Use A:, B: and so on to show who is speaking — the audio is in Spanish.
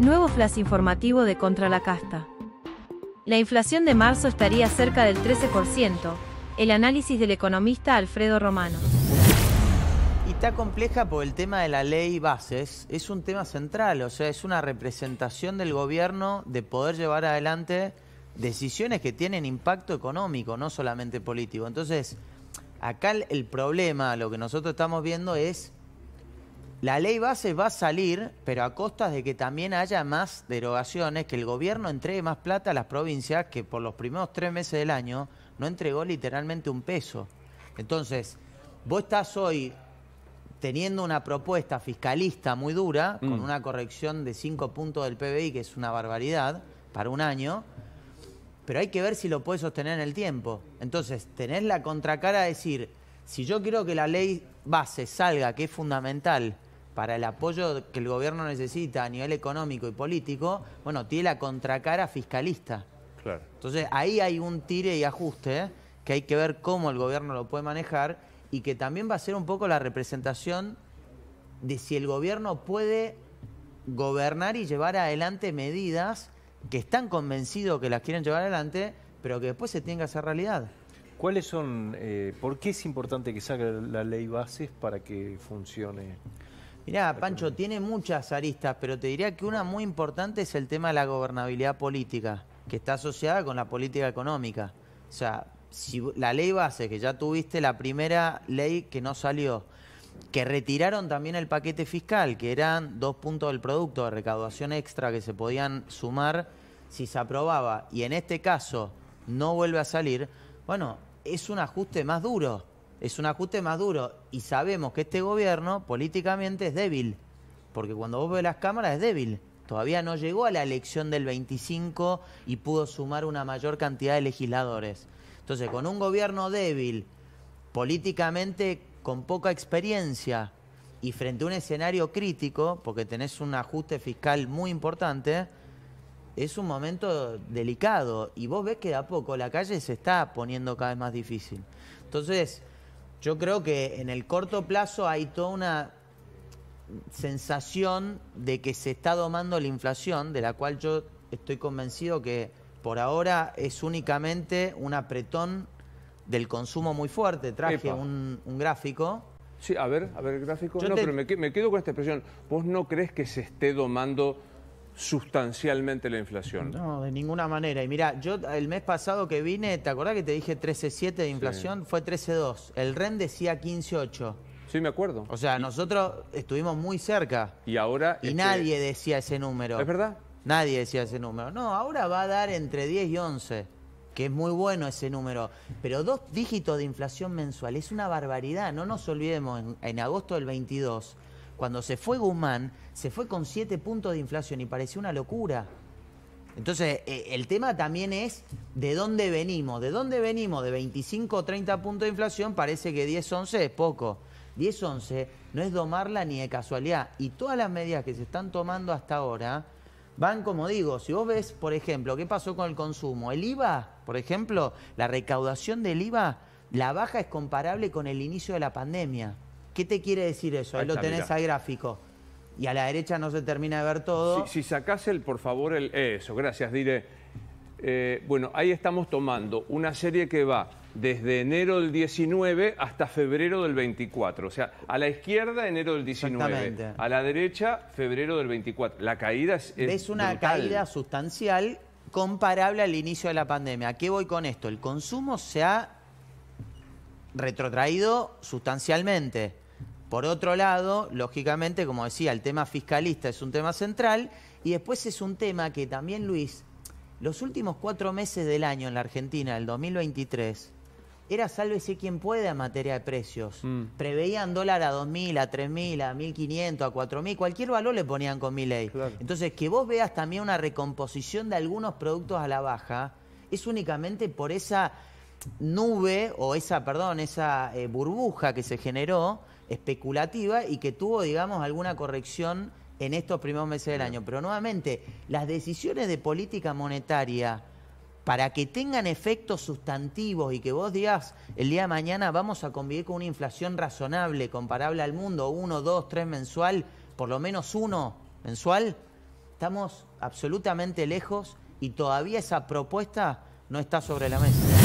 A: Nuevo flash informativo de Contra la Casta. La inflación de marzo estaría cerca del 13%, el análisis del economista Alfredo Romano. Y está compleja por el tema de la ley bases, es un tema central, o sea, es una representación del gobierno de poder llevar adelante decisiones que tienen impacto económico, no solamente político. Entonces, acá el problema, lo que nosotros estamos viendo es la ley base va a salir, pero a costas de que también haya más derogaciones, que el gobierno entregue más plata a las provincias, que por los primeros tres meses del año no entregó literalmente un peso. Entonces, vos estás hoy teniendo una propuesta fiscalista muy dura, con mm. una corrección de cinco puntos del PBI, que es una barbaridad, para un año, pero hay que ver si lo puedes sostener en el tiempo. Entonces, tenés la contracara de decir, si yo quiero que la ley base salga, que es fundamental, para el apoyo que el gobierno necesita a nivel económico y político, bueno, tiene la contracara fiscalista. Claro. Entonces ahí hay un tire y ajuste ¿eh? que hay que ver cómo el gobierno lo puede manejar y que también va a ser un poco la representación de si el gobierno puede gobernar y llevar adelante medidas que están convencidos que las quieren llevar adelante, pero que después se tenga que hacer realidad. ¿Cuáles son, eh, por qué es importante que salga la ley bases para que funcione? Mirá, Pancho, tiene muchas aristas, pero te diría que una muy importante es el tema de la gobernabilidad política, que está asociada con la política económica. O sea, si la ley base, que ya tuviste la primera ley que no salió, que retiraron también el paquete fiscal, que eran dos puntos del producto de recaudación extra que se podían sumar si se aprobaba, y en este caso no vuelve a salir, bueno, es un ajuste más duro es un ajuste más duro. Y sabemos que este gobierno políticamente es débil, porque cuando vos ves las cámaras es débil. Todavía no llegó a la elección del 25 y pudo sumar una mayor cantidad de legisladores. Entonces, con un gobierno débil, políticamente con poca experiencia y frente a un escenario crítico, porque tenés un ajuste fiscal muy importante, es un momento delicado y vos ves que de a poco la calle se está poniendo cada vez más difícil. Entonces, yo creo que en el corto plazo hay toda una sensación de que se está domando la inflación, de la cual yo estoy convencido que por ahora es únicamente un apretón del consumo muy fuerte. Traje un, gráfico. Sí, a ver, a ver el gráfico. no, pero me, me, quedo con esta expresión. ¿Vos no crees que se esté domando sustancialmente la inflación. No, de ninguna manera. Y mira, yo el mes pasado que vine, ¿te acordás que te dije 13.7 de inflación? Fue 13.2. El REN decía 15.8. Sí, me acuerdo. O sea, nosotros estuvimos muy cerca. Y ahora... Y este nadie decía ese número. ¿Es verdad? Nadie decía ese número. No, ahora va a dar entre 10 y 11, que es muy bueno ese número. Pero dos dígitos de inflación mensual es una barbaridad. No nos olvidemos, en, en agosto del 22 cuando se fue Guzmán, se fue con 7 puntos de inflación y pareció una locura. Entonces, eh, el tema también es de dónde venimos. ¿De dónde venimos? De 25 o 30 puntos de inflación, parece que 10, 11 es poco. 10, 11 no es domarla ni de casualidad. Y todas las medidas que se están tomando hasta ahora van, como digo, si vos ves, por ejemplo, qué pasó con el consumo. El IVA, por ejemplo, la recaudación del IVA, la baja es comparable con el inicio de la pandemia. ¿Qué te quiere decir eso? Ahí, lo tenés ahí al gráfico. Y a la derecha no se termina de ver todo. Si, sacás el, por favor, el eso, gracias, diré. Eh, bueno, ahí estamos tomando una serie que va desde enero del 19 hasta febrero del 24. O sea, a la izquierda enero del 19, a la derecha febrero del 24. La caída es... Es, una caída sustancial comparable al inicio de la pandemia. ¿A qué voy con esto? El consumo se ha retrotraído sustancialmente. Por otro lado, lógicamente, como decía, el tema fiscalista es un tema central y después es un tema que también, Luis, los últimos cuatro meses del año en la Argentina, del 2023, era sálvese quien puede en materia de precios. Mm. Preveían dólar a 2.000, a 3.000, a 1.500, a 4.000, cualquier valor le ponían con mi ley. Entonces, que vos veas también una recomposición de algunos productos a la baja, es únicamente por esa nube o esa, perdón, esa eh, burbuja que se generó especulativa y que tuvo, digamos, alguna corrección en estos primeros meses del año. Pero nuevamente, las decisiones de política monetaria, para que tengan efectos sustantivos y que vos digas el día de mañana vamos a convivir con una inflación razonable, comparable al mundo, uno, dos, tres mensual, por lo menos uno mensual, estamos absolutamente lejos y todavía esa propuesta no está sobre la mesa.